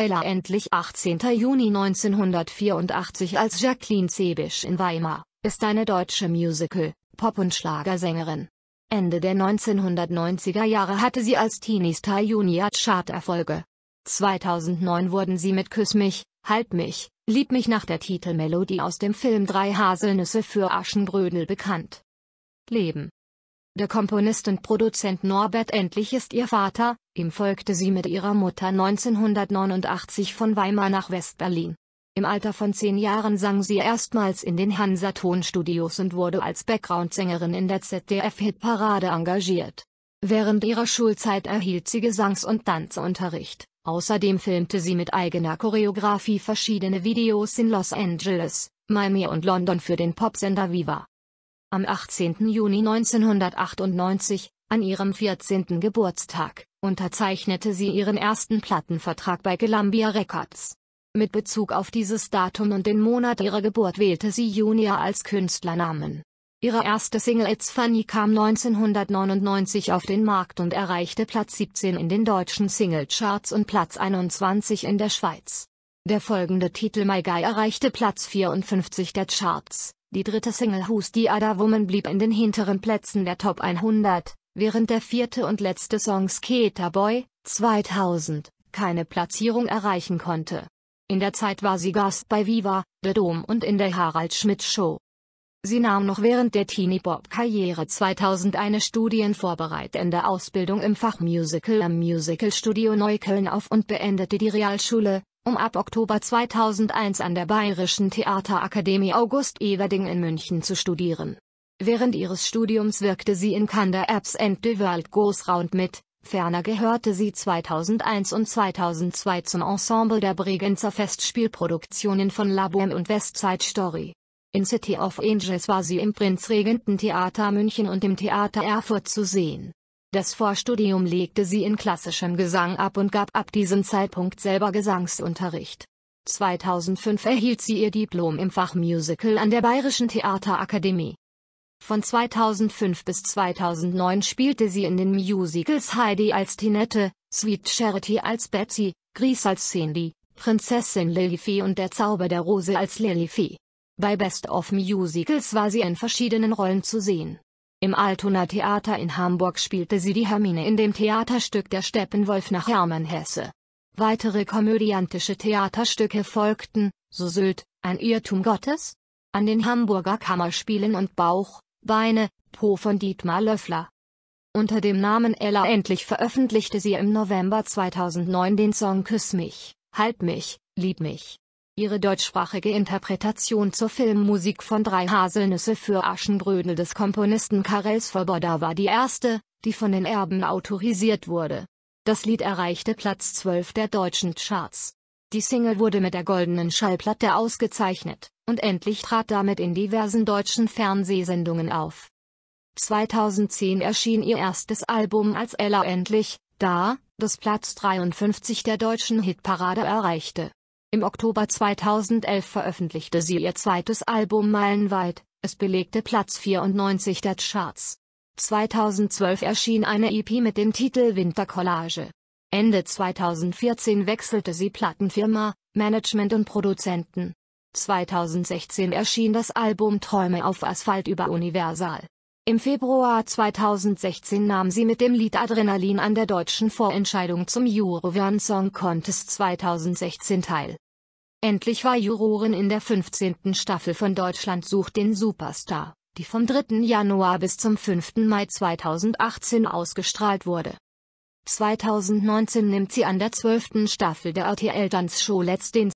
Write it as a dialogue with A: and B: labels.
A: Ella endlich 18. Juni 1984 als Jacqueline Zebisch in Weimar, ist eine deutsche Musical-, Pop- und Schlagersängerin. Ende der 1990er Jahre hatte sie als Teenie-Star Junior Chart-Erfolge. 2009 wurden sie mit Küss mich, Halb mich, Lieb mich nach der Titelmelodie aus dem Film Drei Haselnüsse für Aschenbrödel bekannt. Leben der Komponist und Produzent Norbert Endlich ist ihr Vater, ihm folgte sie mit ihrer Mutter 1989 von Weimar nach West-Berlin. Im Alter von zehn Jahren sang sie erstmals in den Hansa-Tonstudios und wurde als Backgroundsängerin in der ZDF-Hitparade engagiert. Während ihrer Schulzeit erhielt sie Gesangs- und Tanzunterricht. Außerdem filmte sie mit eigener Choreografie verschiedene Videos in Los Angeles, Miami und London für den Popsender Viva. Am 18. Juni 1998, an ihrem 14. Geburtstag, unterzeichnete sie ihren ersten Plattenvertrag bei Columbia Records. Mit Bezug auf dieses Datum und den Monat ihrer Geburt wählte sie Junia als Künstlernamen. Ihre erste Single It's Funny kam 1999 auf den Markt und erreichte Platz 17 in den deutschen Singlecharts und Platz 21 in der Schweiz. Der folgende Titel My Guy erreichte Platz 54 der Charts. Die dritte Single Who's the Other Woman blieb in den hinteren Plätzen der Top 100, während der vierte und letzte Song Skater Boy 2000 keine Platzierung erreichen konnte. In der Zeit war sie Gast bei Viva, The Dome und in der Harald Schmidt Show. Sie nahm noch während der Teenie Bob Karriere 2000 eine studienvorbereitende Ausbildung im Fach Musical am Musical Studio Neukölln auf und beendete die Realschule, um ab Oktober 2001 an der Bayerischen Theaterakademie August Everding in München zu studieren. Während ihres Studiums wirkte sie in Kander Apps and the World Goes Round mit, ferner gehörte sie 2001 und 2002 zum Ensemble der Bregenzer Festspielproduktionen von La Bohème und Westside Story. In City of Angels war sie im Prinzregenten Theater München und im Theater Erfurt zu sehen. Das Vorstudium legte sie in klassischem Gesang ab und gab ab diesem Zeitpunkt selber Gesangsunterricht. 2005 erhielt sie ihr Diplom im Fach Musical an der Bayerischen Theaterakademie. Von 2005 bis 2009 spielte sie in den Musicals Heidi als Tinette, Sweet Charity als Betsy, Gris als Cindy, Prinzessin Lilifee und der Zauber der Rose als Lilifee. Bei Best of Musicals war sie in verschiedenen Rollen zu sehen. Im Altona Theater in Hamburg spielte sie die Hermine in dem Theaterstück Der Steppenwolf nach Hermann Hesse. Weitere komödiantische Theaterstücke folgten, so Sylt, ein Irrtum Gottes? An den Hamburger Kammerspielen und Bauch, Beine, Po von Dietmar Löffler. Unter dem Namen Ella endlich veröffentlichte sie im November 2009 den Song Küss mich, halb mich, Lieb mich. Ihre deutschsprachige Interpretation zur Filmmusik von Drei Haselnüsse für Aschenbrödel des Komponisten Karel Svoboda war die erste, die von den Erben autorisiert wurde. Das Lied erreichte Platz 12 der deutschen Charts. Die Single wurde mit der goldenen Schallplatte ausgezeichnet, und endlich trat damit in diversen deutschen Fernsehsendungen auf. 2010 erschien ihr erstes Album als Ella endlich, da, das Platz 53 der deutschen Hitparade erreichte. Im Oktober 2011 veröffentlichte sie ihr zweites Album Meilenweit, es belegte Platz 94 der Charts. 2012 erschien eine EP mit dem Titel Wintercollage. Ende 2014 wechselte sie Plattenfirma, Management und Produzenten. 2016 erschien das Album Träume auf Asphalt über Universal. Im Februar 2016 nahm sie mit dem Lied Adrenalin an der deutschen Vorentscheidung zum Eurovision Song Contest 2016 teil. Endlich war Jurorin in der 15. Staffel von Deutschland sucht den Superstar, die vom 3. Januar bis zum 5. Mai 2018 ausgestrahlt wurde. 2019 nimmt sie an der 12. Staffel der RTL show Let's den